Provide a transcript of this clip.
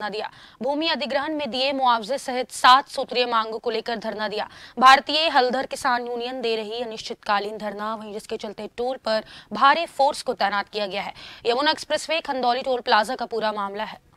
धरना दिया भूमि अधिग्रहण में दिए मुआवजे सहित सात सूत्रीय मांगों को लेकर धरना दिया भारतीय हलधर किसान यूनियन दे रही अनिश्चितकालीन धरना वहीं जिसके चलते टोल पर भारी फोर्स को तैनात किया गया है Yamuna expressway Khandauli toll plaza का पूरा मामला है